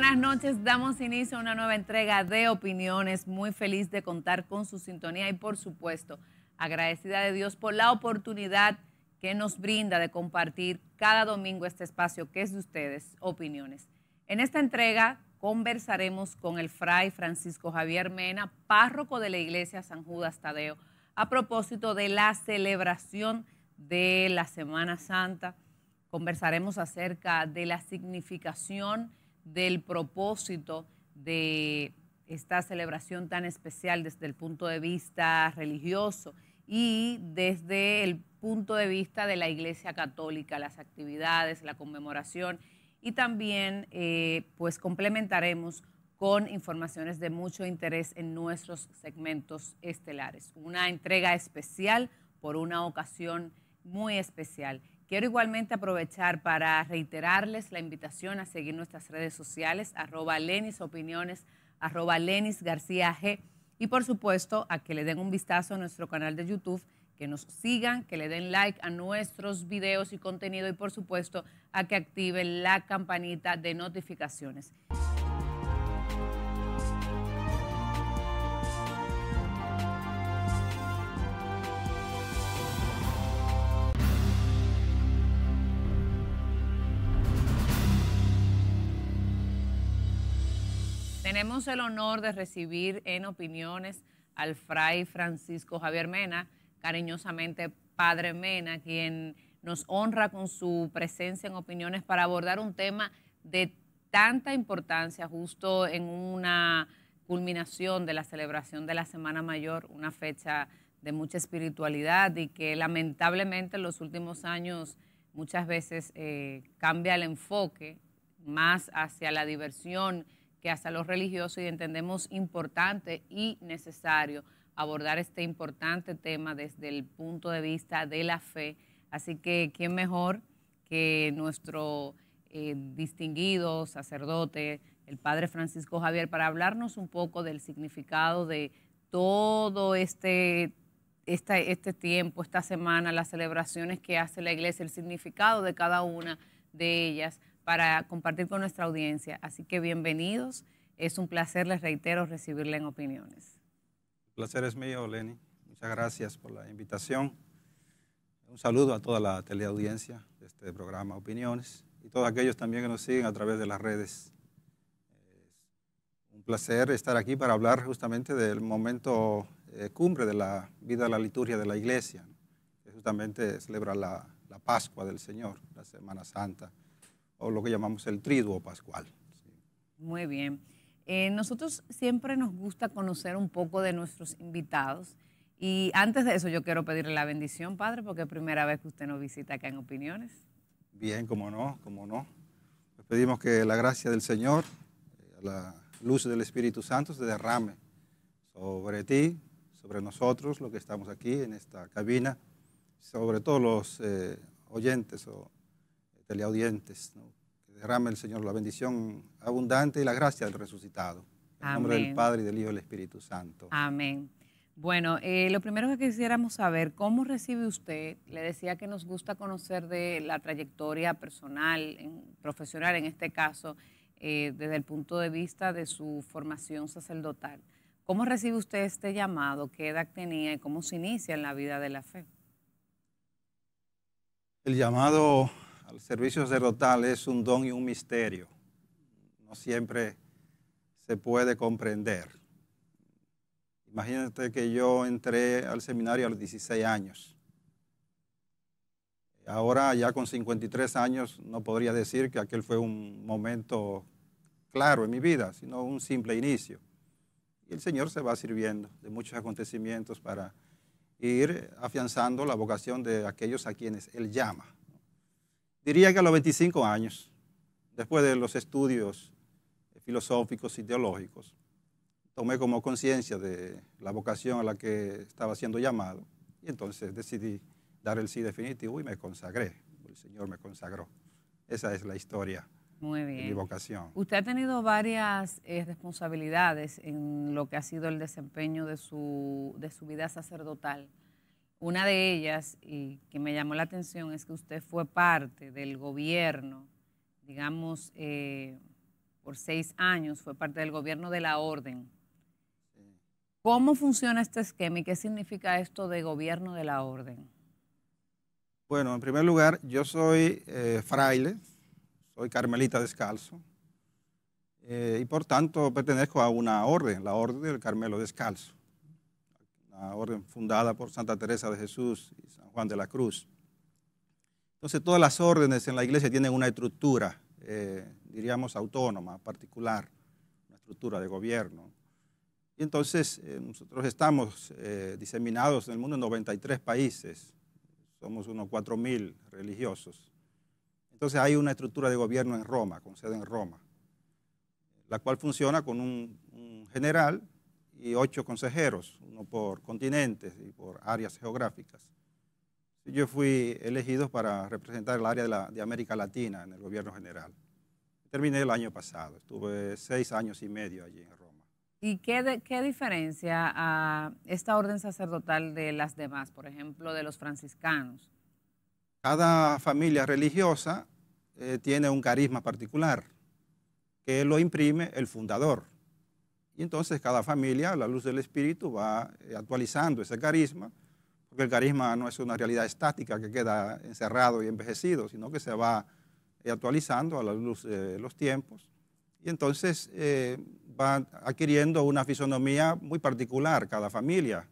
buenas noches. Damos inicio a una nueva entrega de opiniones. Muy feliz de contar con su sintonía y, por supuesto, agradecida de Dios por la oportunidad que nos brinda de compartir cada domingo este espacio que es de ustedes, opiniones. En esta entrega conversaremos con el fray Francisco Javier Mena, párroco de la iglesia San Judas Tadeo, a propósito de la celebración de la Semana Santa. Conversaremos acerca de la significación del propósito de esta celebración tan especial desde el punto de vista religioso y desde el punto de vista de la Iglesia Católica, las actividades, la conmemoración y también eh, pues complementaremos con informaciones de mucho interés en nuestros segmentos estelares. Una entrega especial por una ocasión muy especial. Quiero igualmente aprovechar para reiterarles la invitación a seguir nuestras redes sociales, arroba Lenis Opiniones, arroba Lenis García G. Y por supuesto, a que le den un vistazo a nuestro canal de YouTube, que nos sigan, que le den like a nuestros videos y contenido y por supuesto a que activen la campanita de notificaciones. Tenemos el honor de recibir en opiniones al fray Francisco Javier Mena, cariñosamente Padre Mena, quien nos honra con su presencia en opiniones para abordar un tema de tanta importancia justo en una culminación de la celebración de la Semana Mayor, una fecha de mucha espiritualidad y que lamentablemente en los últimos años muchas veces eh, cambia el enfoque más hacia la diversión que hasta los religiosos y entendemos importante y necesario abordar este importante tema desde el punto de vista de la fe. Así que, ¿quién mejor que nuestro eh, distinguido sacerdote, el padre Francisco Javier, para hablarnos un poco del significado de todo este, este tiempo, esta semana, las celebraciones que hace la iglesia, el significado de cada una de ellas para compartir con nuestra audiencia. Así que bienvenidos. Es un placer, les reitero, recibirle en opiniones. El placer es mío, Leni. Muchas gracias por la invitación. Un saludo a toda la teleaudiencia de este programa Opiniones y todos aquellos también que nos siguen a través de las redes. Es un placer estar aquí para hablar justamente del momento eh, cumbre de la vida de la liturgia de la iglesia, que justamente celebra la, la Pascua del Señor, la Semana Santa o lo que llamamos el triduo pascual. Muy bien. Eh, nosotros siempre nos gusta conocer un poco de nuestros invitados. Y antes de eso, yo quiero pedirle la bendición, Padre, porque es primera vez que usted nos visita acá en Opiniones. Bien, como no, como no. pedimos que la gracia del Señor, eh, la luz del Espíritu Santo se derrame sobre ti, sobre nosotros, los que estamos aquí en esta cabina, sobre todos los eh, oyentes o teleaudientes. ¿no? Que derrame el Señor la bendición abundante y la gracia del resucitado. En nombre del Padre y del Hijo y del Espíritu Santo. Amén. Bueno, eh, lo primero que quisiéramos saber, ¿cómo recibe usted? Le decía que nos gusta conocer de la trayectoria personal, profesional en este caso, eh, desde el punto de vista de su formación sacerdotal. ¿Cómo recibe usted este llamado? ¿Qué edad tenía y cómo se inicia en la vida de la fe? El llamado al servicio sacerdotal es un don y un misterio. No siempre se puede comprender. Imagínate que yo entré al seminario a los 16 años. Ahora ya con 53 años no podría decir que aquel fue un momento claro en mi vida, sino un simple inicio. Y el Señor se va sirviendo de muchos acontecimientos para ir afianzando la vocación de aquellos a quienes Él llama diría que a los 25 años, después de los estudios filosóficos y teológicos, tomé como conciencia de la vocación a la que estaba siendo llamado y entonces decidí dar el sí definitivo y me consagré. El Señor me consagró. Esa es la historia de mi vocación. Usted ha tenido varias eh, responsabilidades en lo que ha sido el desempeño de su vida sacerdotal. Una de ellas, y que me llamó la atención, es que usted fue parte del gobierno, digamos, eh, por seis años, fue parte del gobierno de la orden. ¿Cómo funciona este esquema y qué significa esto de gobierno de la orden? Bueno, en primer lugar, yo soy eh, fraile, soy carmelita descalzo, eh, y por tanto pertenezco a una orden, la Orden del Carmelo Descalzo la orden fundada por Santa Teresa de Jesús y San Juan de la Cruz. Entonces todas las órdenes en la iglesia tienen una estructura, eh, diríamos autónoma, particular, una estructura de gobierno. Y entonces eh, nosotros estamos eh, diseminados en el mundo en 93 países, somos unos 4.000 religiosos. Entonces hay una estructura de gobierno en Roma, con sede en Roma, la cual funciona con un, un general y ocho consejeros, uno por continentes y por áreas geográficas. Yo fui elegido para representar el área de, América Latina en el gobierno general. Terminé el año pasado, estuve seis años y medio allí en Roma. ¿Y qué, qué diferencia a esta orden sacerdotal de las demás, por ejemplo, de los franciscanos? Cada familia religiosa eh, tiene un carisma particular que lo imprime el fundador y entonces cada familia, a la luz del Espíritu, va eh, actualizando ese carisma, porque el carisma no es una realidad estática que queda encerrado y envejecido, sino que se va eh, actualizando a la luz de los tiempos. Y entonces eh, va adquiriendo una fisonomía muy particular cada familia.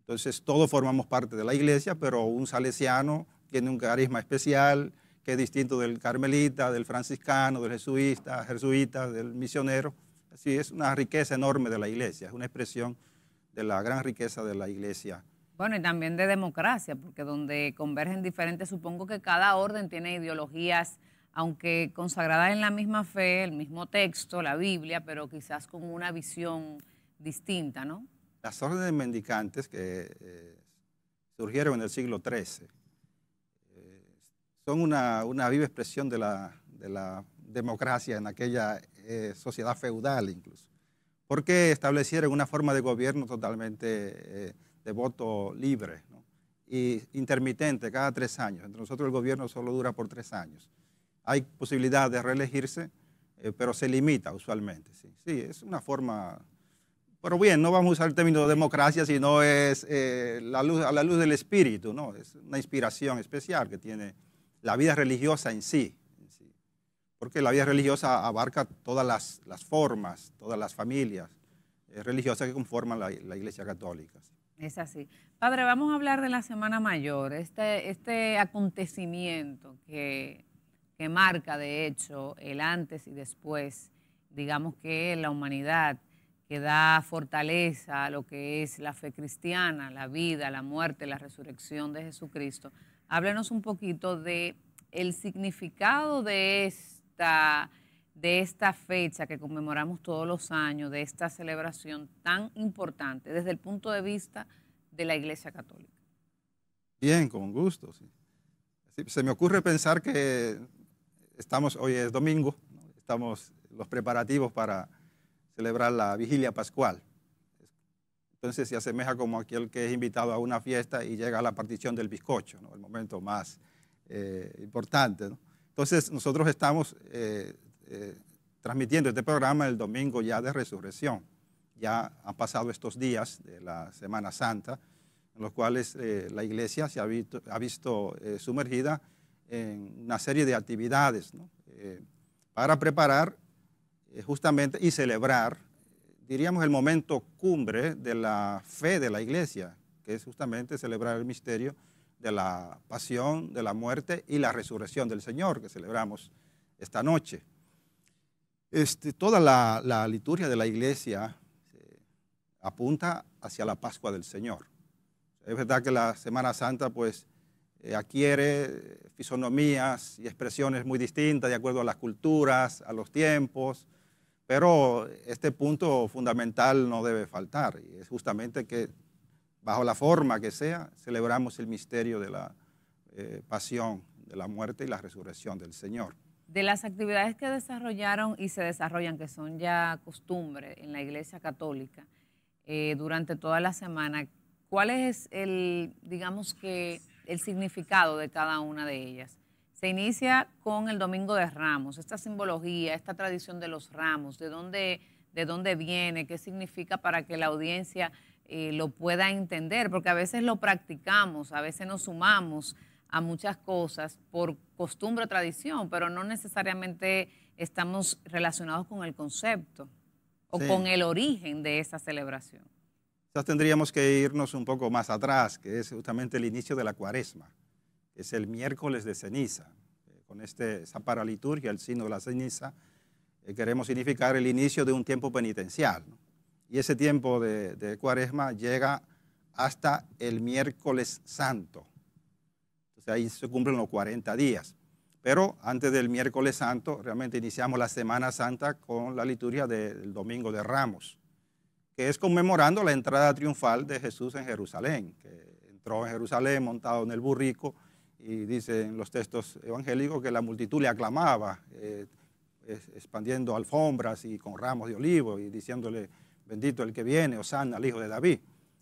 Entonces todos formamos parte de la iglesia, pero un salesiano tiene un carisma especial que es distinto del carmelita, del franciscano, del jesuita, jesuita, del misionero. Sí, es una riqueza enorme de la iglesia, es una expresión de la gran riqueza de la iglesia. Bueno, y también de democracia, porque donde convergen diferentes, supongo que cada orden tiene ideologías, aunque consagradas en la misma fe, el mismo texto, la Biblia, pero quizás con una visión distinta, ¿no? Las órdenes mendicantes que eh, surgieron en el siglo XIII eh, son una, viva expresión de la, de la democracia en aquella eh, sociedad feudal incluso, porque establecieron una forma de gobierno totalmente eh, de voto libre y intermitente cada tres años. Entre nosotros el gobierno solo dura por tres años. Hay posibilidad de reelegirse, eh, pero se limita usualmente. ¿sí? sí, es una forma pero bien, no vamos a usar el término democracia, sino es a la luz del espíritu, ¿no? Es una inspiración especial que tiene la vida religiosa en sí, porque la vida religiosa abarca todas las, formas, todas las familias eh, religiosas que conforman la, Iglesia Católica. Es así. Padre, vamos a hablar de la Semana Mayor, este, este acontecimiento que, que, marca, de hecho, el antes y después, digamos que la humanidad, que da fortaleza a lo que es la fe cristiana, la vida, la muerte, la resurrección de Jesucristo. Háblenos un poquito de el significado de, eso, de esta fecha que conmemoramos todos los años, de esta celebración tan importante desde el punto de vista de la Iglesia Católica? Bien, con gusto. se me ocurre pensar que estamos, hoy es domingo, estamos los preparativos para celebrar la vigilia pascual. Entonces se asemeja como aquel que es invitado a una fiesta y llega a la partición del bizcocho, el momento más eh, importante. ¿no? Entonces, nosotros estamos eh, eh, transmitiendo este programa el domingo ya de resurrección. Ya han pasado estos días de la Semana Santa, en los cuales eh, la iglesia se ha visto, sumergida en una serie de actividades para preparar justamente y celebrar, diríamos, el momento cumbre de la fe de la iglesia, que es justamente celebrar el misterio de la pasión, de la muerte y la resurrección del Señor que celebramos esta noche. Este, toda la, liturgia de la iglesia eh, apunta hacia la Pascua del Señor. Es verdad que la Semana Santa pues eh, adquiere eh, fisonomías y expresiones muy distintas de acuerdo a las culturas, a los tiempos, pero este punto fundamental no debe faltar y es justamente que bajo la forma que sea, celebramos el misterio de la eh, pasión, de la muerte y la resurrección del Señor. De las actividades que desarrollaron y se desarrollan, que son ya costumbre en la Iglesia Católica eh, durante toda la semana, ¿cuál es el, digamos que, el significado de cada una de ellas? Se inicia con el Domingo de Ramos, esta simbología, esta tradición de los ramos, de dónde, de dónde viene, qué significa para que la audiencia eh, lo pueda entender, porque a veces lo practicamos, a veces nos sumamos a muchas cosas por costumbre o tradición, pero no necesariamente estamos relacionados con el concepto o con el origen de esa celebración. Quizás tendríamos que irnos un poco más atrás, que es justamente el inicio de la cuaresma, que es el miércoles de ceniza. Eh, con este, esa paraliturgia, el signo de la ceniza, eh, queremos significar el inicio de un tiempo penitencial. ¿no? Y ese tiempo de, cuaresma llega hasta el miércoles santo. Entonces ahí se cumplen los 40 días. Pero antes del miércoles santo, realmente iniciamos la Semana Santa con la liturgia del Domingo de Ramos, que es conmemorando la entrada triunfal de Jesús en Jerusalén, que entró en Jerusalén montado en el burrico y dicen los textos evangélicos que la multitud le aclamaba, eh, expandiendo alfombras y con ramos de olivo y diciéndole bendito el que viene, Osana, al hijo de David.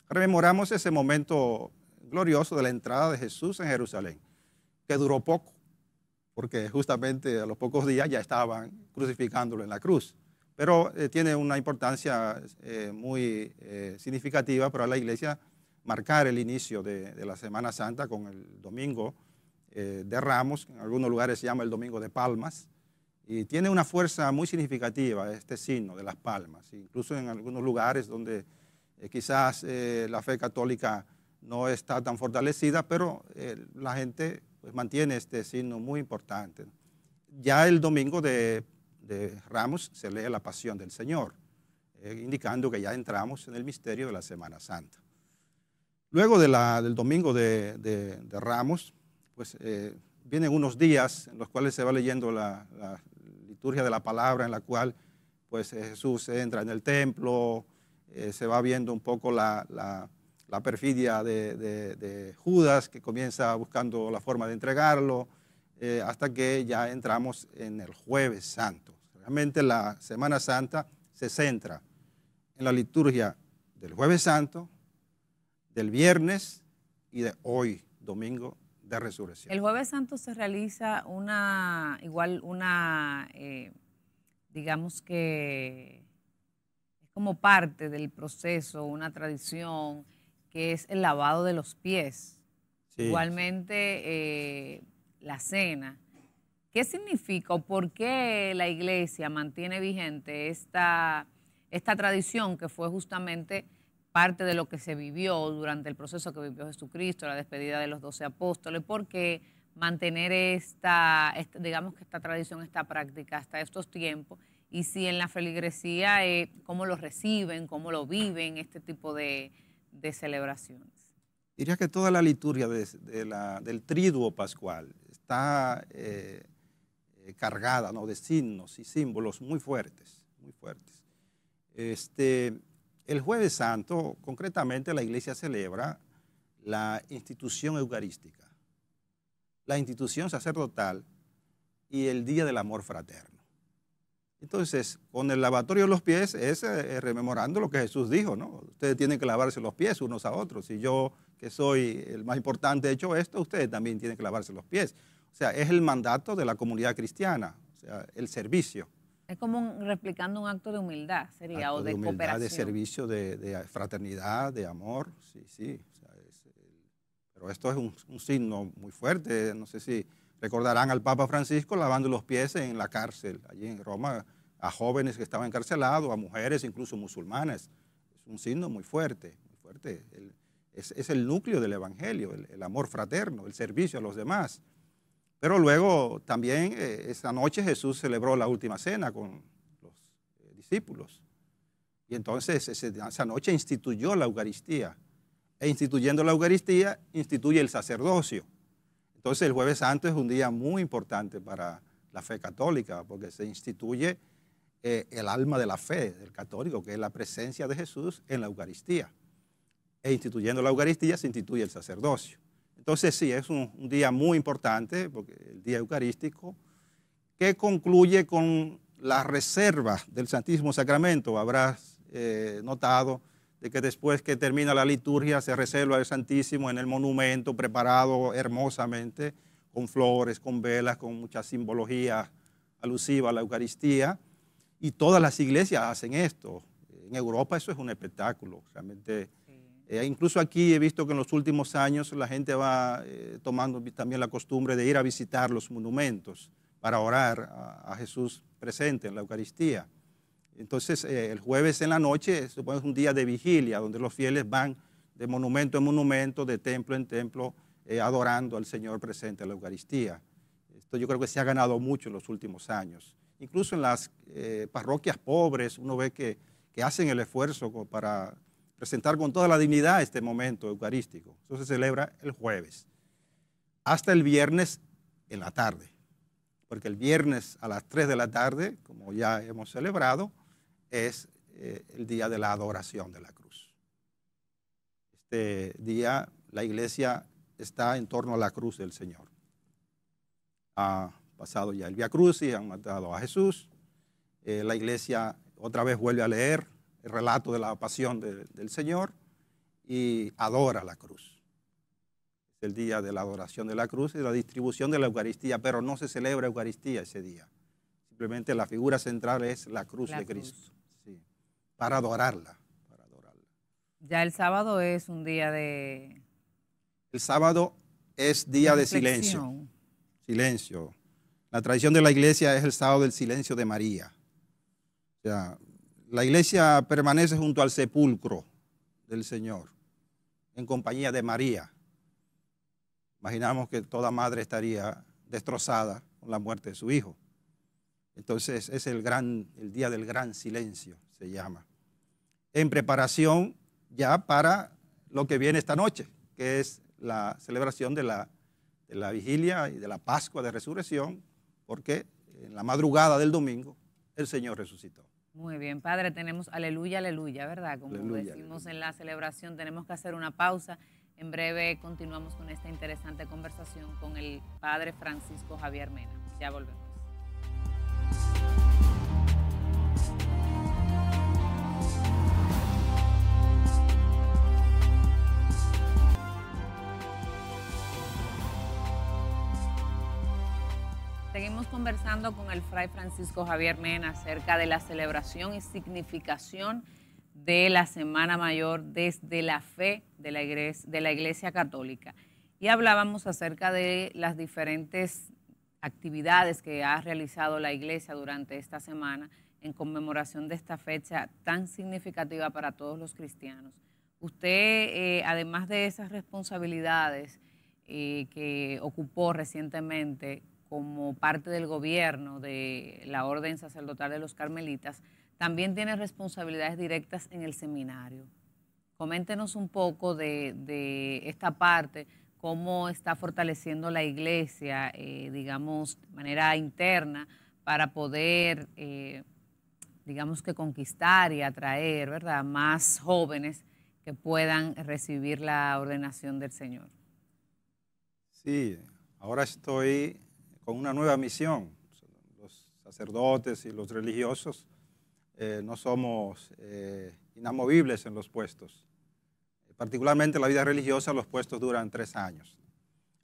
Rememoramos ese momento glorioso de la entrada de Jesús en Jerusalén, que duró poco, porque justamente a los pocos días ya estaban crucificándolo en la cruz. Pero eh, tiene una importancia eh, muy eh, significativa para la iglesia marcar el inicio de, de la Semana Santa con el domingo de Ramos, en algunos lugares se llama el domingo de Palmas, y tiene una fuerza muy significativa este signo de las palmas, incluso en algunos lugares donde eh, quizás eh, la fe católica no está tan fortalecida, pero eh, la gente pues, mantiene este signo muy importante. Ya el domingo de, Ramos se lee la pasión del Señor, indicando que ya entramos en el misterio de la Semana Santa. Luego del domingo de, Ramos, pues vienen unos días en los cuales se va leyendo la, liturgia de la palabra en la cual pues eh, Jesús entra en el templo, eh, se va viendo un poco la, perfidia de, Judas que comienza buscando la forma de entregarlo, eh, hasta que ya entramos en el jueves santo. Realmente la Semana Santa se centra en la liturgia del jueves santo, del viernes y de hoy, domingo resurrección. El jueves santo se realiza una, igual una, eh, digamos que es como parte del proceso, una tradición que es el lavado de los pies. Igualmente eh, la cena. ¿Qué significa o por qué la iglesia mantiene vigente esta tradición que fue justamente parte de lo que se vivió durante el proceso que vivió Jesucristo, la despedida de los doce apóstoles, porque mantener esta, digamos que esta tradición, esta práctica hasta estos tiempos, y si en la feligresía, eh, cómo lo reciben, cómo lo viven, este tipo de, celebraciones. Diría que toda la liturgia del triduo pascual está eh, eh, cargada ¿no? de signos y símbolos muy fuertes, muy fuertes. Este, el jueves santo, concretamente, la iglesia celebra la institución eucarística, la institución sacerdotal y el Día del Amor Fraterno. Entonces, con el lavatorio de los pies es eh, eh, rememorando lo que Jesús dijo, ¿no? Ustedes tienen que lavarse los pies unos a otros. Si yo, que soy el más importante, he hecho esto, ustedes también tienen que lavarse los pies. O sea, es el mandato de la comunidad cristiana, o sea, el servicio. Es como replicando un acto de humildad, sería, o de, de humildad, cooperación. De servicio, de, fraternidad, de amor, sí, sí. pero esto es un, signo muy fuerte. No sé si recordarán al Papa Francisco lavando los pies en la cárcel, allí en Roma, a jóvenes que estaban encarcelados, a mujeres, incluso musulmanas. Es un signo muy fuerte, muy fuerte. es, el núcleo del Evangelio, el amor fraterno, el servicio a los demás. Pero luego también eh, esa noche Jesús celebró la última cena con los eh, discípulos. Y entonces esa noche instituyó la Eucaristía. E instituyendo la Eucaristía, instituye el sacerdocio. Entonces el jueves santo es un día muy importante para la fe católica, porque se instituye eh, el alma de la fe del católico, que es la presencia de Jesús en la Eucaristía. E instituyendo la Eucaristía se instituye el sacerdocio. Entonces sí, es un, día muy importante, porque el día eucarístico, que concluye con la reserva del Santísimo Sacramento. Habrás eh, notado de que después que termina la liturgia se reserva el Santísimo en el monumento preparado hermosamente, con flores, con velas, con mucha simbología alusiva a la Eucaristía. Y todas las iglesias hacen esto. En Europa eso es un espectáculo, realmente eh, incluso aquí he visto que en los últimos años la gente va eh, tomando también la costumbre de ir a visitar los monumentos para orar a, Jesús presente en la Eucaristía. Entonces, eh, el jueves en la noche supongo, es un día de vigilia, donde los fieles van de monumento en monumento, de templo en templo, adorando al Señor presente en la Eucaristía. Esto yo creo que se ha ganado mucho en los últimos años. Incluso en las parroquias pobres uno ve que hacen el esfuerzo para presentar con toda la dignidad este momento eucarístico. Eso se celebra el jueves, hasta el viernes en la tarde, porque el viernes a las 3 de la tarde, como ya hemos celebrado, es eh, el día de la adoración de la cruz. Este día la iglesia está en torno a la cruz del Señor. Ha pasado ya el Via y han matado a Jesús. Eh, la iglesia otra vez vuelve a leer el relato de la pasión del Señor y adora la cruz. Es el día de la adoración de la cruz y la distribución de la Eucaristía, pero no se celebra Eucaristía ese día. Simplemente la figura central es la cruz de Cristo, para, adorarla, para adorarla. Ya el sábado es un día de... El sábado es día de silencio. Silencio. La tradición de la iglesia es el sábado del silencio de María. O sea, la iglesia permanece junto al sepulcro del Señor, en compañía de María. Imaginamos que toda madre estaría destrozada con la muerte de su hijo. Entonces es el, gran, el día del gran silencio, se llama. En preparación ya para lo que viene esta noche, que es la celebración de la vigilia y de la Pascua de Resurrección, porque en la madrugada del domingo el Señor resucitó. Muy bien, Padre, tenemos aleluya, aleluya, ¿verdad? Como decimos en la celebración, tenemos que hacer una pausa. En breve continuamos con esta interesante conversación con el Padre Francisco Javier Mena. Ya volvemos. Seguimos conversando con el fray Francisco Javier Mena acerca de la celebración y significación de la Semana Mayor desde la fe de la Iglesia, Católica. Y hablábamos acerca de las diferentes actividades que ha realizado la Iglesia durante esta semana en conmemoración de esta fecha tan significativa para todos los cristianos. Usted, eh, además de esas responsabilidades eh, que ocupó recientemente, como parte del gobierno de la Orden Sacerdotal de los Carmelitas, también tiene responsabilidades directas en el seminario. Coméntenos un poco de, esta parte, cómo está fortaleciendo la iglesia, eh, digamos, de manera interna, para poder, eh, digamos que conquistar y atraer, ¿verdad?, más jóvenes que puedan recibir la ordenación del Señor. Sí, ahora estoy con una nueva misión. Los sacerdotes y los religiosos eh, no somos eh, inamovibles en los puestos. Particularmente en la vida religiosa, los puestos duran tres años.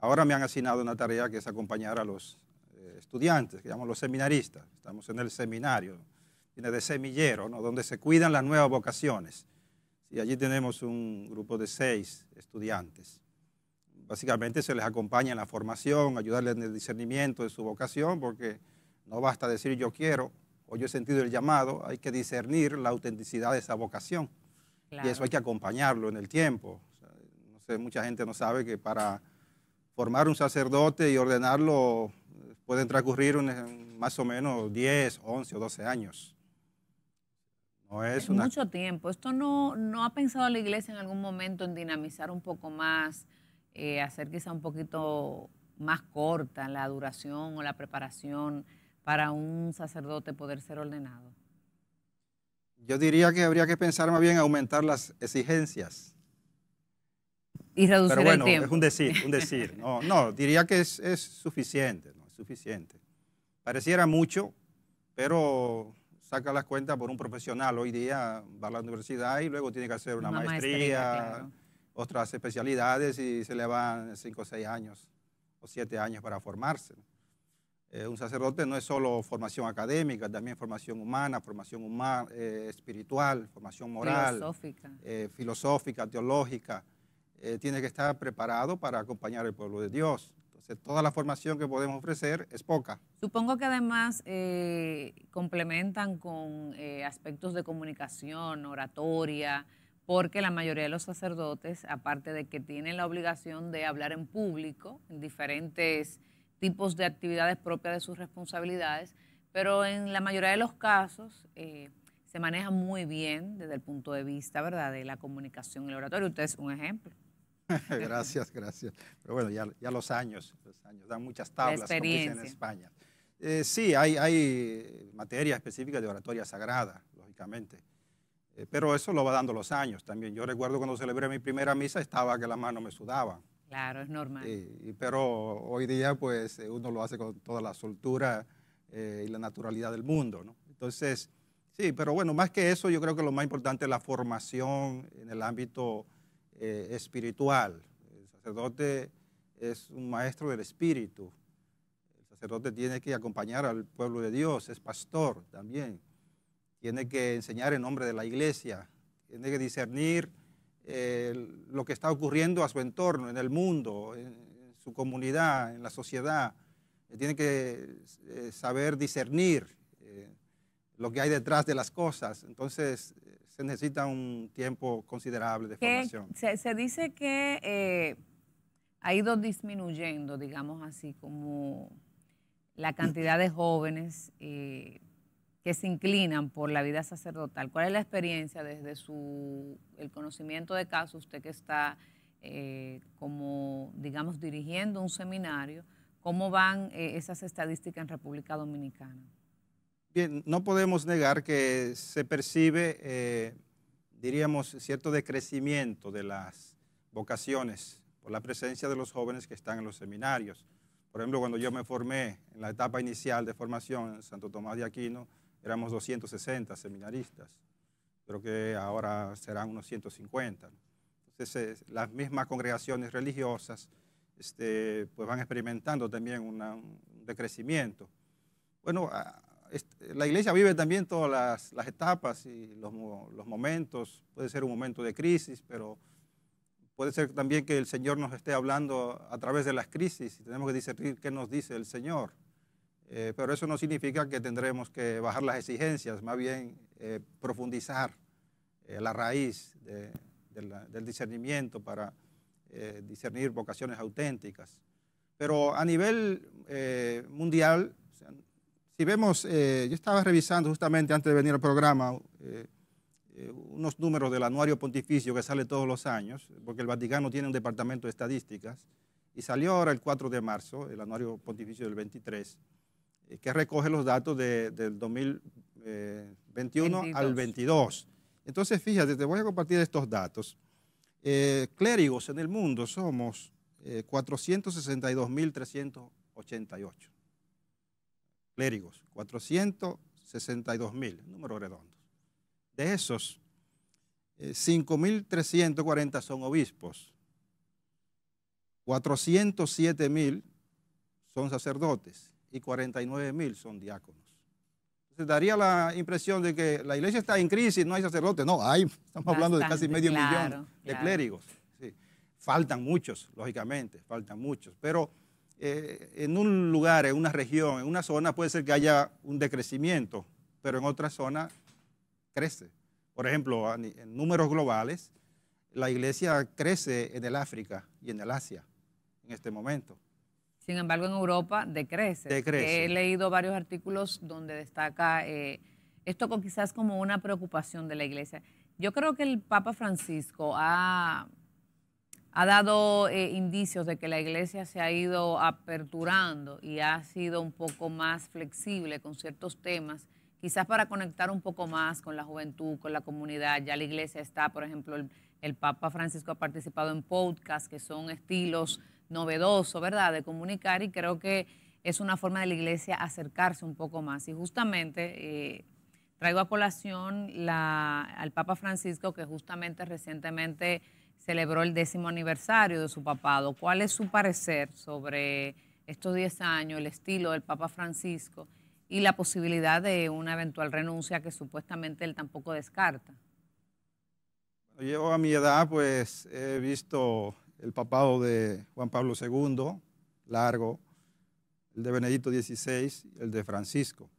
Ahora me han asignado una tarea que es acompañar a los eh, estudiantes, que llamamos los seminaristas. Estamos en el seminario, tiene de semillero, ¿no? donde se cuidan las nuevas vocaciones. Y allí tenemos un grupo de seis estudiantes. Básicamente se les acompaña en la formación, ayudarles en el discernimiento de su vocación, porque no basta decir yo quiero o yo he sentido el llamado, hay que discernir la autenticidad de esa vocación. Y eso hay que acompañarlo en el tiempo. no sé, mucha gente no sabe que para formar un sacerdote y ordenarlo eh, pueden transcurrir más o menos 10, 11 o 12 años. No es, mucho tiempo. ¿Esto no, no ha pensado la iglesia en algún momento en dinamizar un poco más? eh, hacer quizá un poquito más corta la duración o la preparación para un sacerdote poder ser ordenado? Yo diría que habría que pensar más bien aumentar las exigencias. Y reducir Pero bueno, Es un decir, un decir. No, no diría que es, es suficiente, no, es suficiente. Pareciera mucho, pero saca las cuentas por un profesional. Hoy día va a la universidad y luego tiene que hacer una, maestría, otras especialidades y se le van 5 o 6 años o 7 años para formarse. Eh, un sacerdote no es solo formación académica, también formación humana, formación humana, eh, espiritual, formación moral, filosófica, eh, filosófica teológica. tiene que estar preparado para acompañar al pueblo de Dios. Entonces, toda la formación que podemos ofrecer es poca. Supongo que además complementan con aspectos de comunicación, oratoria, porque la mayoría de los sacerdotes, aparte de que tienen la obligación de hablar en público, en diferentes tipos de actividades propias de sus responsabilidades, pero en la mayoría de los casos eh, se maneja muy bien desde el punto de vista ¿verdad? de la comunicación y el oratorio. Usted es un ejemplo. gracias, gracias. Pero bueno, ya, los años, los años dan muchas tablas, en España. Eh, sí, hay, hay materia específica de oratoria sagrada, lógicamente eh, pero eso lo va dando los años también. Yo recuerdo cuando celebré mi primera misa, estaba que la mano me sudaba. Claro, es normal. pero hoy día, pues, eh, uno lo hace con toda la soltura eh, y la naturalidad del mundo, ¿no? Entonces, sí, pero bueno, más que eso, yo creo que lo más importante es la formación en el ámbito espiritual. El sacerdote es un maestro del espíritu. El sacerdote tiene que acompañar al pueblo de Dios, es pastor también tiene que enseñar en nombre de la iglesia, tiene que discernir eh, lo que está ocurriendo a su entorno, en el mundo, en, su comunidad, en la sociedad. Eh, tiene que eh, saber discernir lo que hay detrás de las cosas. Entonces, se necesita un tiempo considerable de formación. se dice que ha ido disminuyendo, digamos así, como la cantidad de jóvenes que se inclinan por la vida sacerdotal. ¿Cuál es la experiencia desde su, el conocimiento de casos, usted que está eh, como, digamos, dirigiendo un seminario, cómo van eh, esas estadísticas en República Dominicana? Bien, no podemos negar que se percibe, eh, diríamos, cierto decrecimiento de las vocaciones por la presencia de los jóvenes que están en los seminarios. Por ejemplo, cuando yo me formé en la etapa inicial de formación en Santo Tomás de Aquino, éramos 260 seminaristas, creo que ahora serán unos 150. Entonces, eh, las mismas congregaciones religiosas este, pues van experimentando también un decrecimiento. Bueno, ah, la iglesia vive también todas las, etapas y los, los, momentos. Puede ser un momento de crisis, pero puede ser también que el Señor nos esté hablando a través de las crisis y tenemos que discernir qué nos dice el Señor. Eh, pero eso no significa que tendremos que bajar las exigencias, más bien eh, profundizar eh, la raíz del discernimiento para discernir vocaciones auténticas. Pero a nivel mundial, si vemos, yo estaba revisando justamente antes de venir al programa unos números del anuario pontificio que sale todos los años, porque el Vaticano tiene un departamento de estadísticas, y salió ahora el 4 de marzo, el anuario pontificio del 23. Eh, que recoge los datos del 2021 eh, al 22. Entonces, fíjate, te voy a compartir estos datos. Eh, clérigos en el mundo somos 462.388. Clérigos, 462.000, número redondo. De esos, 5.340 son obispos, 407.000 son sacerdotes y 49 mil son diáconos. Se daría la impresión de que la iglesia está en crisis, no hay sacerdotes. No, hay, estamos hablando de casi medio millón de clérigos. Faltan muchos, lógicamente, faltan muchos. Pero eh, en un lugar, en una región, en una zona puede ser que haya un decrecimiento, pero en otra zona crece. Por ejemplo, en números globales, la iglesia crece en el África y en el Asia en este momento. Sin embargo, en Europa decrece. He leído varios artículos donde destaca eh, esto quizás como una preocupación de la iglesia. Yo creo que el Papa Francisco ha, dado eh, indicios de que la iglesia se ha ido aperturando y ha sido un poco más flexible con ciertos temas, quizás para conectar un poco más con la juventud, con la comunidad. Ya la iglesia está, por ejemplo, el, el Papa Francisco ha participado en podcasts que son estilos novedoso, ¿verdad?, de comunicar y creo que es una forma de la iglesia acercarse un poco más. Y justamente eh, traigo a colación la, al Papa Francisco que justamente recientemente celebró el décimo aniversario de su papado. ¿Cuál es su parecer sobre estos diez años, el estilo del Papa Francisco y la posibilidad de una eventual renuncia que supuestamente él tampoco descarta? Yo a mi edad pues he visto el papado de Juan Pablo II, largo, el de Benedicto XVI el de Francisco.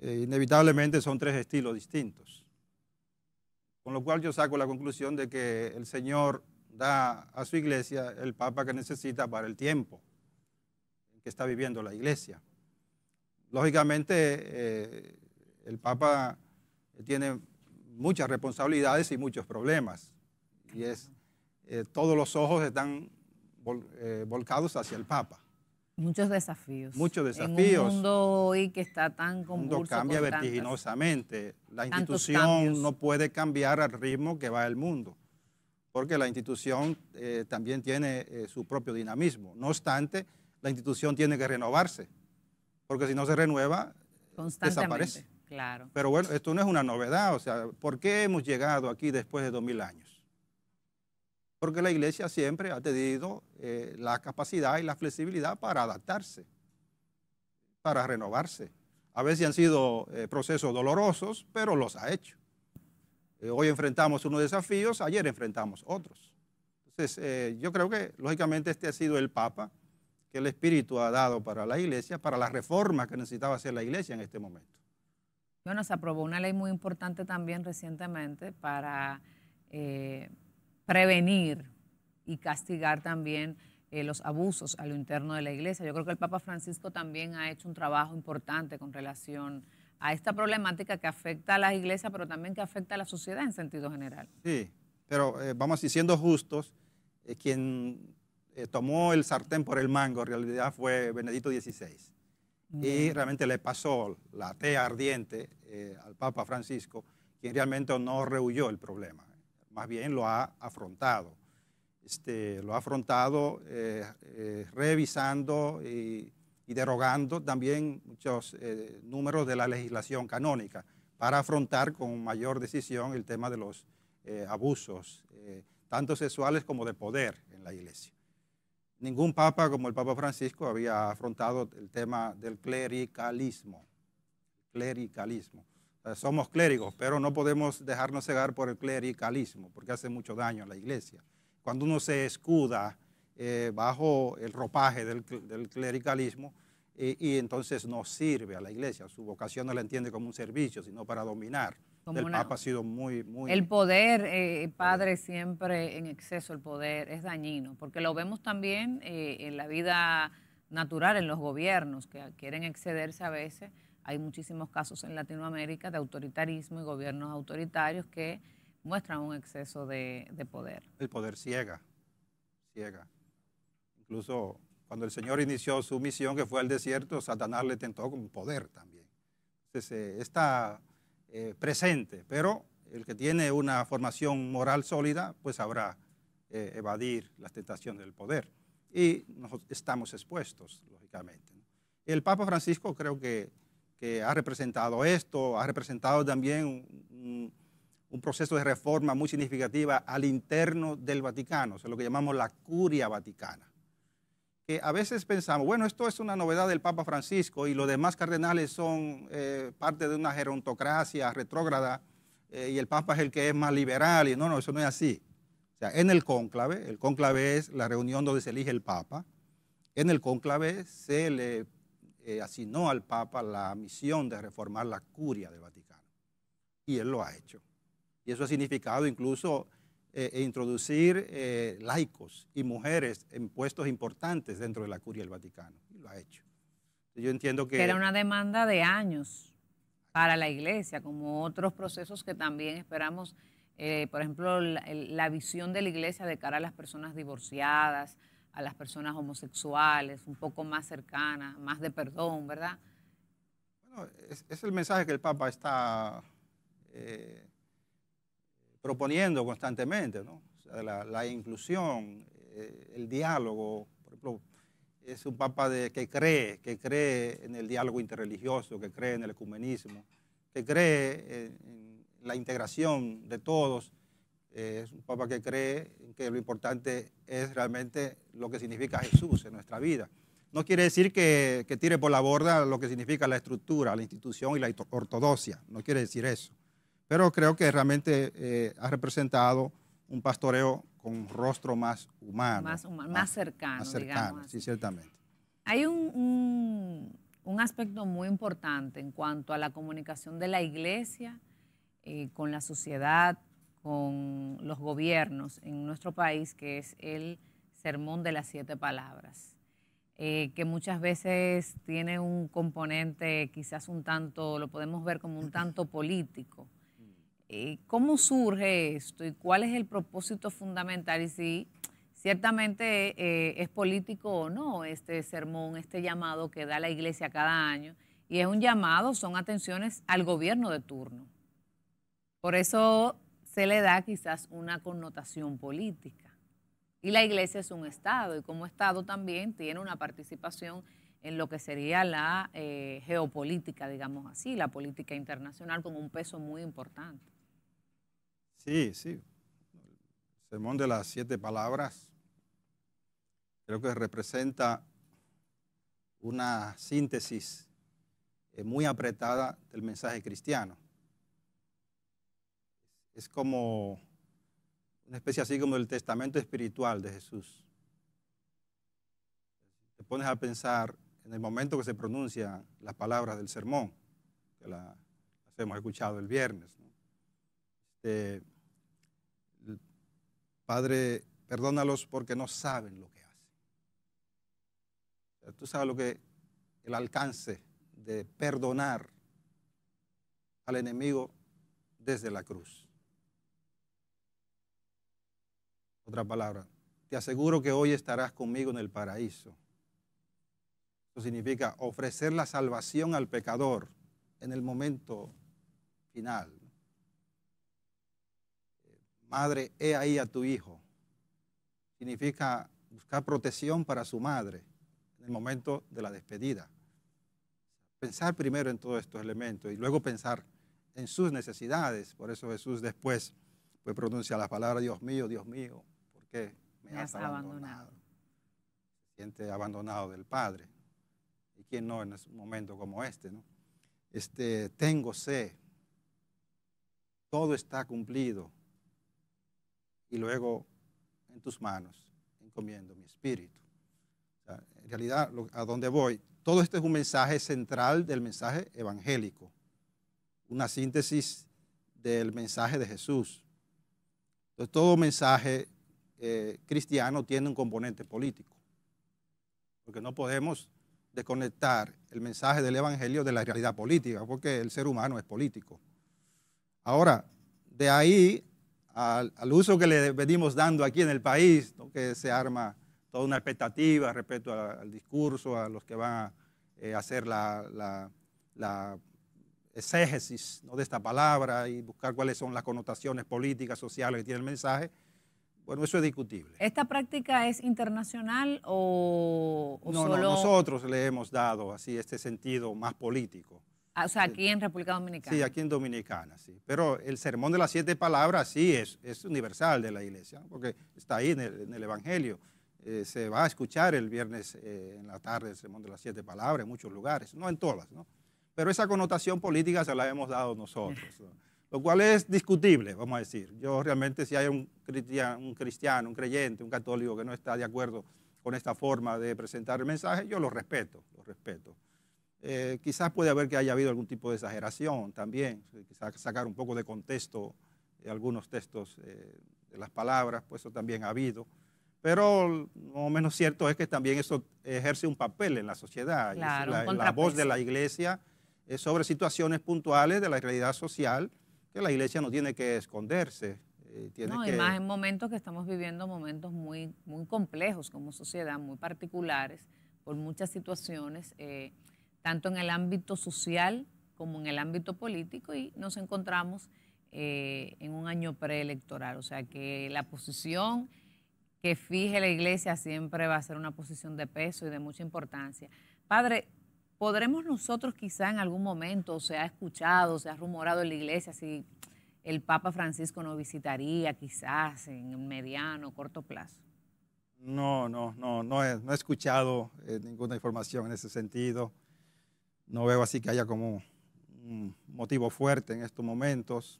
Eh, inevitablemente son tres estilos distintos. Con lo cual yo saco la conclusión de que el Señor da a su iglesia el papa que necesita para el tiempo que está viviendo la iglesia. Lógicamente, eh, el papa tiene muchas responsabilidades y muchos problemas. Y es eh, todos los ojos están eh, volcados hacia el Papa. Muchos desafíos. Muchos desafíos. En un mundo hoy que está tan convulso. El mundo cambia vertiginosamente. la institución no puede cambiar al ritmo que va el mundo, porque la institución eh, también tiene su propio dinamismo. No obstante, la institución tiene que renovarse, porque si no se renueva, desaparece. Claro. Pero bueno, esto no es una novedad. O sea, ¿por qué hemos llegado aquí después de 2000 años? porque la iglesia siempre ha tenido eh, la capacidad y la flexibilidad para adaptarse, para renovarse. A veces han sido eh, procesos dolorosos, pero los ha hecho. Eh, hoy enfrentamos unos desafíos, ayer enfrentamos otros. Entonces, yo creo que lógicamente este ha sido el Papa que el Espíritu ha dado para la iglesia, para las reformas que necesitaba hacer la iglesia en este momento. Bueno, se aprobó una ley muy importante también recientemente para prevenir y castigar también eh, los abusos a lo interno de la iglesia. Yo creo que el Papa Francisco también ha hecho un trabajo importante con relación a esta problemática que afecta a las iglesias, pero también que afecta a la sociedad en sentido general. Sí, pero eh, vamos diciendo justos, eh, quien tomó el sartén por el mango en realidad fue Benedicto XVI. Y realmente le pasó la tea ardiente al Papa Francisco, quien realmente no rehuyó el problema más bien lo ha afrontado. Este, lo ha afrontado eh, eh, revisando y, derogando también muchos eh, números de la legislación canónica para afrontar con mayor decisión el tema de los abusos, tanto sexuales como de poder en la iglesia. Ningún papa como el Papa Francisco había afrontado el tema del clericalismo. Clericalismo. Eh, somos clérigos, pero no podemos dejarnos cegar por el clericalismo, porque hace mucho daño a la iglesia. Cuando uno se escuda eh, bajo el ropaje del, clericalismo, y entonces no sirve a la iglesia, su vocación no la entiende como un servicio, sino para dominar. el Papa ha sido muy... muy el poder, eh, Padre, siempre en exceso el poder es dañino, porque lo vemos también en la vida natural, en los gobiernos, que quieren excederse a veces hay muchísimos casos en Latinoamérica de autoritarismo y gobiernos autoritarios que muestran un exceso de, poder. El poder ciega, ciega. Incluso cuando el Señor inició su misión, que fue al desierto, Satanás le tentó con poder también. Eh, está eh, presente, pero el que tiene una formación moral sólida, pues sabrá eh, evadir las tentaciones del poder. Y nos estamos expuestos, lógicamente. El Papa Francisco creo que que ha representado esto, ha representado también un, proceso de reforma muy significativa al interno del Vaticano, o sea, lo que llamamos la curia vaticana. Que a veces pensamos, bueno, esto es una novedad del Papa Francisco y los demás cardenales son eh, parte de una gerontocracia retrógrada eh, y el Papa es el que es más liberal. Y no, no, eso no es así. O sea, en el cónclave, el cónclave es la reunión donde se elige el Papa, en el cónclave se le eh, asignó al Papa la misión de reformar la curia del Vaticano. Y él lo ha hecho. Y eso ha significado incluso eh, e introducir eh, laicos y mujeres en puestos importantes dentro de la curia del Vaticano. Y lo ha hecho. Yo entiendo que... Era una demanda de años para la iglesia, como otros procesos que también esperamos, por ejemplo, la visión de la iglesia de cara a las personas divorciadas, a las personas homosexuales, un poco más cercanas, más de perdón, ¿verdad? Bueno, es, el mensaje que el Papa está eh, proponiendo constantemente, ¿no? la, inclusión, eh, el diálogo, por ejemplo, es un Papa de, que cree, que cree en el diálogo interreligioso, que cree en el ecumenismo, que cree en la integración de todos eh, es un papa que cree que lo importante es realmente lo que significa Jesús en nuestra vida. No quiere decir que, tire por la borda lo que significa la estructura, la institución y la ortodoxia. No quiere decir eso. Pero creo que realmente eh, ha representado un pastoreo con un rostro más humano. Más, humano, más, más ah, cercano, más cercano Sí, ciertamente. Hay un, un, aspecto muy importante en cuanto a la comunicación de la iglesia eh, con la sociedad, con los gobiernos en nuestro país, que es el sermón de las siete palabras, eh, que muchas veces tiene un componente quizás un tanto, lo podemos ver como un tanto político. Eh, ¿Cómo surge esto y cuál es el propósito fundamental? Y si ciertamente eh, es político o no este sermón, este llamado que da la iglesia cada año, y es un llamado, son atenciones al gobierno de turno. Por eso se le da quizás una connotación política. Y la iglesia es un Estado y como Estado también tiene una participación en lo que sería la eh, geopolítica, digamos así, la política internacional con un peso muy importante. Sí, sí. El sermón de las siete palabras creo que representa una síntesis eh, muy apretada del mensaje cristiano es como una especie así como el testamento espiritual de Jesús. Te pones a pensar en el momento que se pronuncian las palabras del sermón, que la, las hemos escuchado el viernes. Este, padre, perdónalos porque no saben lo que hacen. Tú sabes lo que el alcance de perdonar al enemigo desde la cruz. Otra palabra, te aseguro que hoy estarás conmigo en el paraíso. Eso significa ofrecer la salvación al pecador en el momento final. Madre, he ahí a tu hijo. Significa buscar protección para su madre en el momento de la despedida. Pensar primero en todos estos elementos y luego pensar en sus necesidades. Por eso Jesús después pues, pronuncia la palabra Dios mío, Dios mío, me, has, abandonado. Se siente abandonado del Padre. ¿Y quién no en un momento como este? ¿no? Este, tengo sé Todo está cumplido. Y luego en tus manos encomiendo mi espíritu. en realidad, a dónde voy, todo esto es un mensaje central del mensaje evangélico, una síntesis del mensaje de Jesús. todo mensaje eh, cristiano tiene un componente político. Porque no podemos desconectar el mensaje del Evangelio de la realidad política, porque el ser humano es político. Ahora, de ahí al, uso que le venimos dando aquí en el país, que se arma toda una expectativa respecto al discurso, a los que van a eh, hacer la, exégesis de esta palabra y buscar cuáles son las connotaciones políticas, sociales que tiene el mensaje, bueno, eso es discutible. ¿Esta práctica es internacional o, o no, solo... No, nosotros le hemos dado así este sentido más político. Ah, o sea, aquí en República Dominicana. Sí, aquí en Dominicana, sí. Pero el sermón de las siete palabras sí es, es universal de la iglesia, porque está ahí en el, Evangelio. Eh, se va a escuchar el viernes eh, en la tarde el sermón de las siete palabras en muchos lugares, no en todas, ¿no? Pero esa connotación política se la hemos dado nosotros lo cual es discutible, vamos a decir. Yo realmente si hay un cristiano, un, cristiano, un creyente, un católico que no está de acuerdo con esta forma de presentar el mensaje, yo lo respeto, lo respeto. Eh, quizás puede haber que haya habido algún tipo de exageración también, quizás sacar un poco de contexto de algunos textos eh, de las palabras, pues eso también ha habido. Pero lo menos cierto es que también eso ejerce un papel en la sociedad, claro, la, la voz de la iglesia sobre situaciones puntuales de la realidad social que la iglesia no tiene que esconderse. Eh, tiene no, que... y más en momentos que estamos viviendo momentos muy, muy complejos como sociedad, muy particulares, por muchas situaciones, eh, tanto en el ámbito social como en el ámbito político, y nos encontramos eh, en un año preelectoral. O sea que la posición que fije la iglesia siempre va a ser una posición de peso y de mucha importancia. Padre, ¿podremos nosotros quizá en algún momento, se ha escuchado, se ha rumorado en la iglesia, si el Papa Francisco nos visitaría quizás en mediano o corto plazo? No, no, no, no he, escuchado eh, ninguna información en ese sentido. No veo así que haya como un motivo fuerte en estos momentos,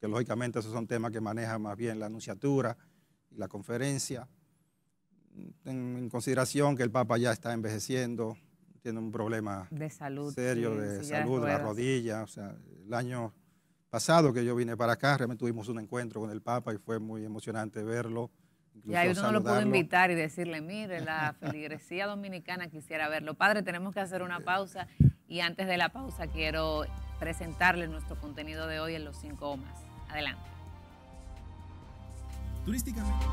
que lógicamente esos son temas que maneja más bien la anunciatura y la conferencia. en consideración que el Papa ya está envejeciendo, tiene un problema de salud, serio de salud de la rodilla. O sea, el año pasado que yo vine para acá, realmente tuvimos un encuentro con el Papa y fue muy emocionante verlo. Y ahí uno no lo pudo invitar y decirle, mire, la feligresía dominicana quisiera verlo. Padre, tenemos que hacer una pausa y antes de la pausa quiero presentarle nuestro contenido de hoy en Los Cinco Omas. Adelante. Turísticamente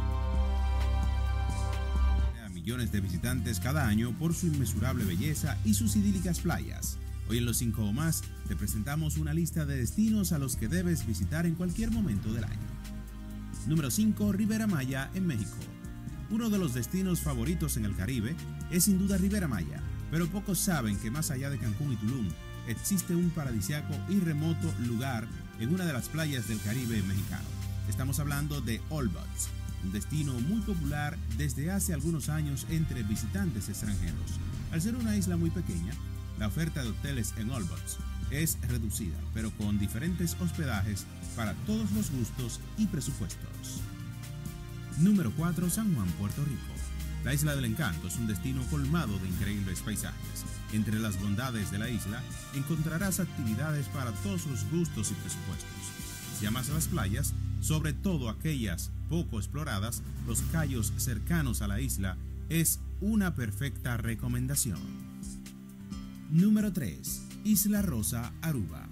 millones de visitantes cada año por su inmesurable belleza y sus idílicas playas. Hoy en Los 5 o más te presentamos una lista de destinos a los que debes visitar en cualquier momento del año. Número 5. ribera Maya en México. Uno de los destinos favoritos en el Caribe es sin duda Rivera Maya, pero pocos saben que más allá de Cancún y Tulum existe un paradisiaco y remoto lugar en una de las playas del Caribe mexicano. Estamos hablando de Olbots un destino muy popular desde hace algunos años entre visitantes extranjeros. Al ser una isla muy pequeña, la oferta de hoteles en Olbots es reducida, pero con diferentes hospedajes para todos los gustos y presupuestos. Número 4. San Juan, Puerto Rico. La Isla del Encanto es un destino colmado de increíbles paisajes. Entre las bondades de la isla encontrarás actividades para todos los gustos y presupuestos. Si amas las playas, sobre todo aquellas poco exploradas, los callos cercanos a la isla, es una perfecta recomendación. Número 3. Isla Rosa, Aruba.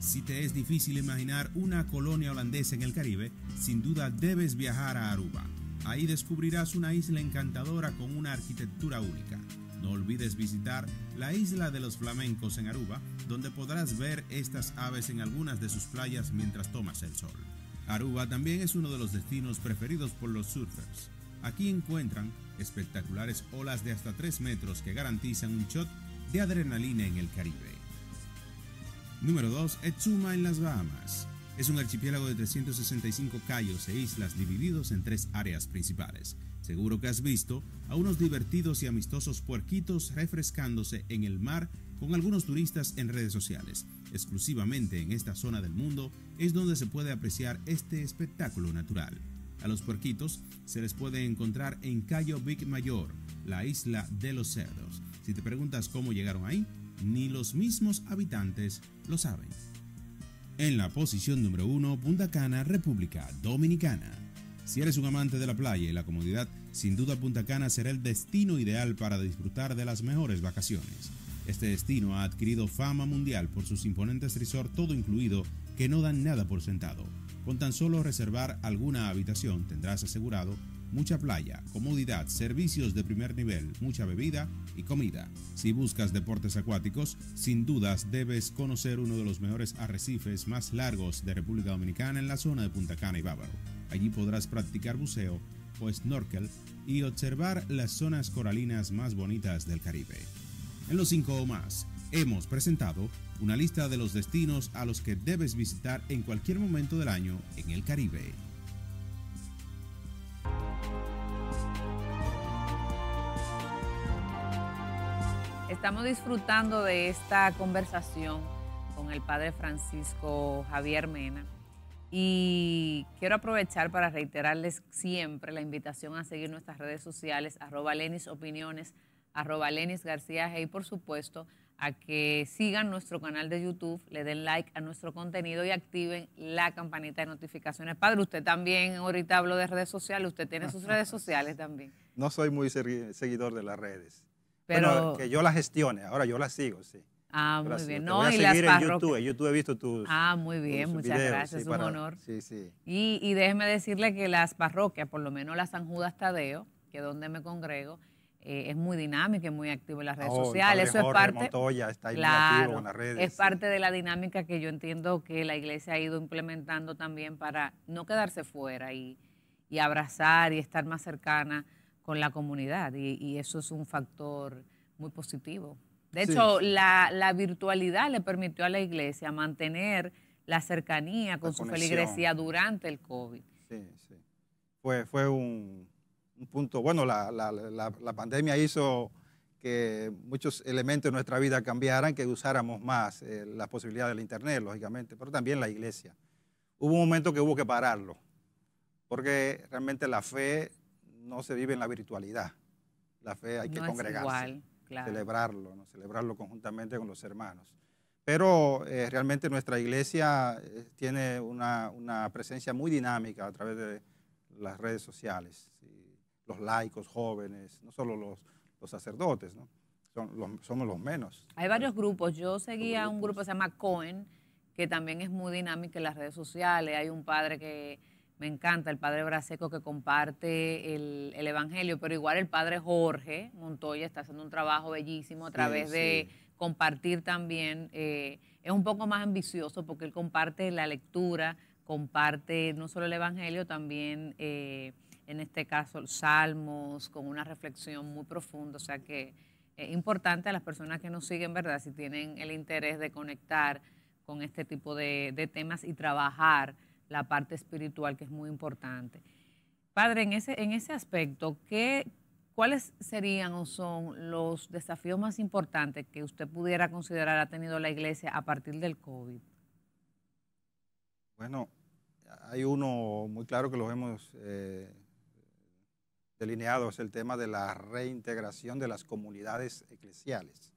Si te es difícil imaginar una colonia holandesa en el Caribe, sin duda debes viajar a Aruba. Ahí descubrirás una isla encantadora con una arquitectura única. No olvides visitar la isla de los flamencos en Aruba, donde podrás ver estas aves en algunas de sus playas mientras tomas el sol. Aruba también es uno de los destinos preferidos por los surfers. Aquí encuentran espectaculares olas de hasta 3 metros que garantizan un shot de adrenalina en el Caribe. Número 2. Etsuma en las Bahamas. Es un archipiélago de 365 callos e islas divididos en tres áreas principales. Seguro que has visto a unos divertidos y amistosos puerquitos refrescándose en el mar con algunos turistas en redes sociales. Exclusivamente en esta zona del mundo es donde se puede apreciar este espectáculo natural. A los puerquitos se les puede encontrar en Cayo Big Mayor, la isla de los cerdos. Si te preguntas cómo llegaron ahí, ni los mismos habitantes lo saben. En la posición número 1, Punta Cana, República Dominicana. Si eres un amante de la playa y la comodidad, sin duda Punta Cana será el destino ideal para disfrutar de las mejores vacaciones. Este destino ha adquirido fama mundial por sus imponentes resort todo incluido que no dan nada por sentado. Con tan solo reservar alguna habitación tendrás asegurado mucha playa, comodidad, servicios de primer nivel, mucha bebida y comida. Si buscas deportes acuáticos, sin dudas debes conocer uno de los mejores arrecifes más largos de República Dominicana en la zona de Punta Cana y Bávaro. Allí podrás practicar buceo o snorkel y observar las zonas coralinas más bonitas del Caribe. En los 5 o más, hemos presentado una lista de los destinos a los que debes visitar en cualquier momento del año en el Caribe. Estamos disfrutando de esta conversación con el padre Francisco Javier Mena y quiero aprovechar para reiterarles siempre la invitación a seguir nuestras redes sociales, arroba Lenis Opiniones, arroba Lenis García Y por supuesto, a que sigan nuestro canal de YouTube, le den like a nuestro contenido y activen la campanita de notificaciones. Padre, usted también, ahorita hablo de redes sociales, usted tiene sus redes sociales también. No soy muy seguidor de las redes. Pero que yo las gestione, ahora yo las sigo, sí. Ah, muy bien. No, y las en YouTube. En YouTube he visto tus. Ah, muy bien, muchas gracias, es un honor. Sí, sí. Y, y déjeme decirle que las parroquias, por lo menos la San Judas Tadeo, que es donde me congrego, eh, es muy dinámica y muy activo en las redes oh, sociales. Eso es parte. claro, Es parte de la dinámica que yo entiendo que la iglesia ha ido implementando también para no quedarse fuera y, abrazar y estar más cercana con la comunidad. Y, eso es un factor muy positivo. De hecho, la, virtualidad le permitió a la iglesia mantener la cercanía con su feligresía durante el COVID. Sí, sí. fue un, un punto, bueno, la, pandemia hizo que muchos elementos de nuestra vida cambiaran, que usáramos más eh, las posibilidades del Internet, lógicamente, pero también la iglesia. Hubo un momento que hubo que pararlo, porque realmente la fe no se vive en la virtualidad. La fe hay que congregarse, celebrarlo, celebrarlo conjuntamente con los hermanos. Pero eh, realmente nuestra iglesia eh, tiene una, una, presencia muy dinámica a través de las redes sociales los laicos jóvenes, no solo los, sacerdotes, ¿no? Son los, somos los menos. Hay varios grupos. Yo seguía un grupo que se llama Cohen, que también es muy dinámico en las redes sociales. Hay un padre que me encanta, el padre Braseco, que comparte el, Evangelio, pero igual el padre Jorge Montoya está haciendo un trabajo bellísimo a través de compartir también. Eh, es un poco más ambicioso porque él comparte la lectura, comparte no solo el Evangelio, también... Eh, en este caso salmos, con una reflexión muy profunda, o sea que es eh, importante a las personas que nos siguen, ¿verdad? Si tienen el interés de conectar con este tipo de, temas y trabajar la parte espiritual, que es muy importante. Padre, en ese, en ese aspecto, ¿qué, ¿cuáles serían o son los desafíos más importantes que usted pudiera considerar ha tenido la iglesia a partir del COVID? Bueno, hay uno muy claro que lo hemos eh, Delineado es el tema de la reintegración de las comunidades eclesiales.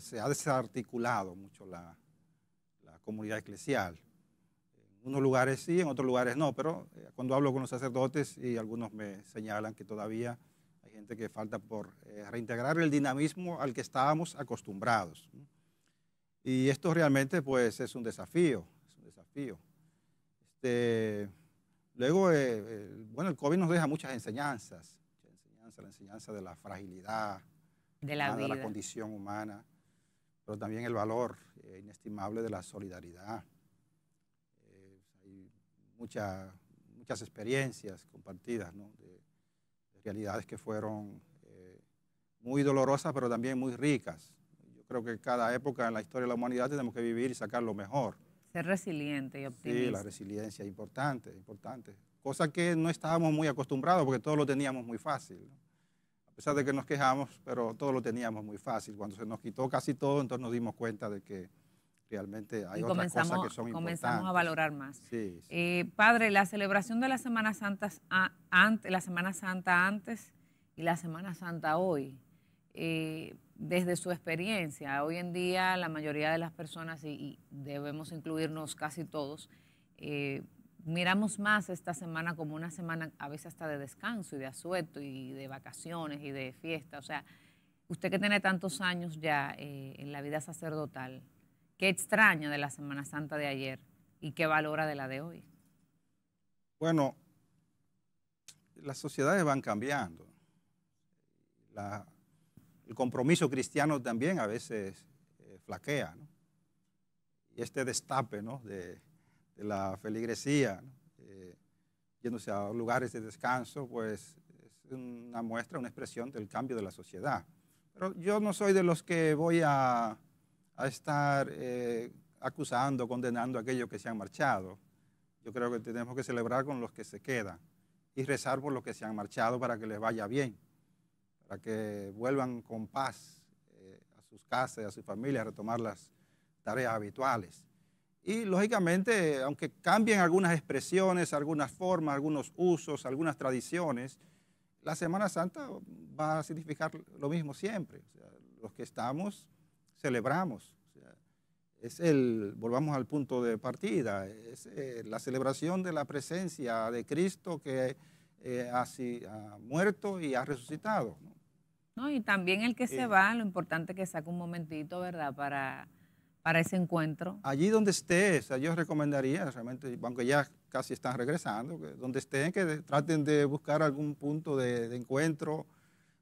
se ha desarticulado mucho la, la comunidad eclesial. En unos lugares sí, en otros lugares no, pero eh, cuando hablo con los sacerdotes y algunos me señalan que todavía hay gente que falta por eh, reintegrar el dinamismo al que estábamos acostumbrados. Y esto realmente pues es un desafío, es un desafío. Este, Luego, eh, eh, bueno, el COVID nos deja muchas enseñanzas, la enseñanza de la fragilidad, de la, condición humana, pero también el valor eh, inestimable de la solidaridad. hay muchas experiencias compartidas, de, realidades que fueron muy dolorosas, pero también muy ricas. Yo creo que cada época en la historia de la humanidad tenemos que vivir y sacar lo mejor ser resiliente y optimista. Sí, la resiliencia es importante, importante. Cosa que no estábamos muy acostumbrados porque todo lo teníamos muy fácil. A pesar de que nos quejamos, pero todo lo teníamos muy fácil. Cuando se nos quitó casi todo, entonces nos dimos cuenta de que realmente hay otras cosas que son comenzamos importantes. Comenzamos a valorar más. Eh, padre, la celebración de la Semana Santa, la Semana Santa antes y la Semana Santa hoy. Eh, desde su experiencia. Hoy en día la mayoría de las personas, y, debemos incluirnos casi todos, eh, miramos más esta semana como una semana a veces hasta de descanso y de asueto y de vacaciones y de fiesta. O sea, usted que tiene tantos años ya eh, en la vida sacerdotal, ¿qué extraña de la Semana Santa de ayer y qué valora de la de hoy? Bueno, las sociedades van cambiando. La el compromiso cristiano también a veces eh, flaquea. Y este destape de, la feligresía, eh, yéndose a lugares de descanso, pues es una muestra, una expresión del cambio de la sociedad. Pero yo no soy de los que voy a, estar eh, acusando, condenando a aquellos que se han marchado. Yo creo que tenemos que celebrar con los que se quedan y rezar por los que se han marchado para que les vaya bien para que vuelvan con paz eh, a sus casas y a sus familias, a retomar las tareas habituales. Y lógicamente, aunque cambien algunas expresiones, algunas formas, algunos usos, algunas tradiciones, la Semana Santa va a significar lo mismo siempre. los que estamos, celebramos. es el, volvamos al punto de partida, es eh, la celebración de la presencia de Cristo que eh, ha, muerto y ha resucitado. No, y también el que se eh. va, lo importante es que saque un momentito, ¿verdad? Para, ese encuentro. Allí donde estés, yo recomendaría, realmente, aunque ya casi están regresando, donde estén, que traten de buscar algún punto de, encuentro.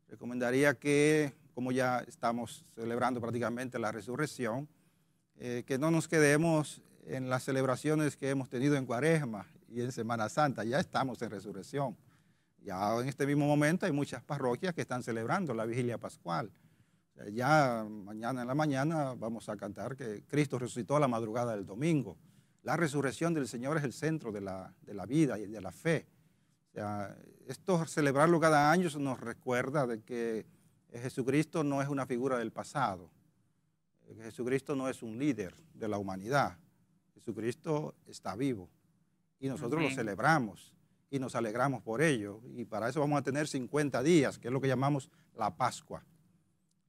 Recomendaría que, como ya estamos celebrando prácticamente la resurrección, eh, que no nos quedemos en las celebraciones que hemos tenido en Cuaresma y en Semana Santa, ya estamos en resurrección. Ya en este mismo momento hay muchas parroquias que están celebrando la vigilia pascual. Ya mañana en la mañana vamos a cantar que Cristo resucitó a la madrugada del domingo. La resurrección del Señor es el centro de la, vida y de la fe. esto celebrarlo cada año nos recuerda de que Jesucristo no es una figura del pasado. Jesucristo no es un líder de la humanidad. Jesucristo está vivo y nosotros lo celebramos y nos alegramos por ello. Y para eso vamos a tener 50 días, que es lo que llamamos la Pascua,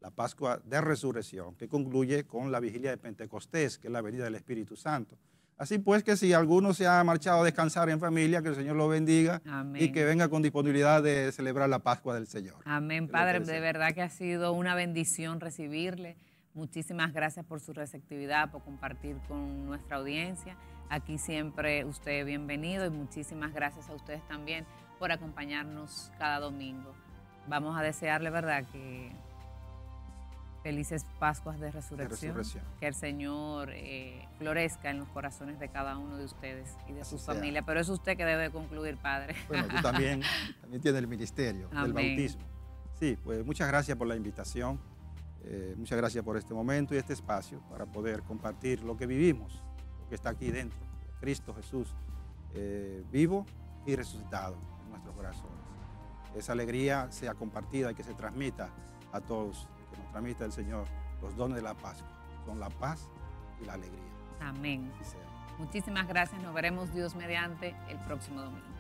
la Pascua de Resurrección, que concluye con la vigilia de Pentecostés, que es la venida del Espíritu Santo. Así pues que si alguno se ha marchado a descansar en familia, que el Señor lo bendiga y que venga con disponibilidad de celebrar la Pascua del Señor. Amén, Padre, de verdad que ha sido una bendición recibirle. Muchísimas gracias por su receptividad, por compartir con nuestra audiencia. Aquí siempre usted bienvenido y muchísimas gracias a ustedes también por acompañarnos cada domingo. Vamos a desearle, ¿verdad?, que felices Pascuas de Resurrección. Que el Señor eh, florezca en los corazones de cada uno de ustedes y de su familia. Pero es usted que debe concluir, Padre. Bueno, tú también, también tienes el ministerio del bautismo. Sí, pues muchas gracias por la invitación. Eh, muchas gracias por este momento y este espacio para poder compartir lo que vivimos está aquí dentro, Cristo Jesús, eh, vivo y resucitado en nuestros corazones. Esa alegría sea compartida y que se transmita a todos, que nos transmita el Señor los dones de la Pascua, con la paz y la alegría. Amén. Muchísimas gracias, nos veremos Dios mediante el próximo domingo.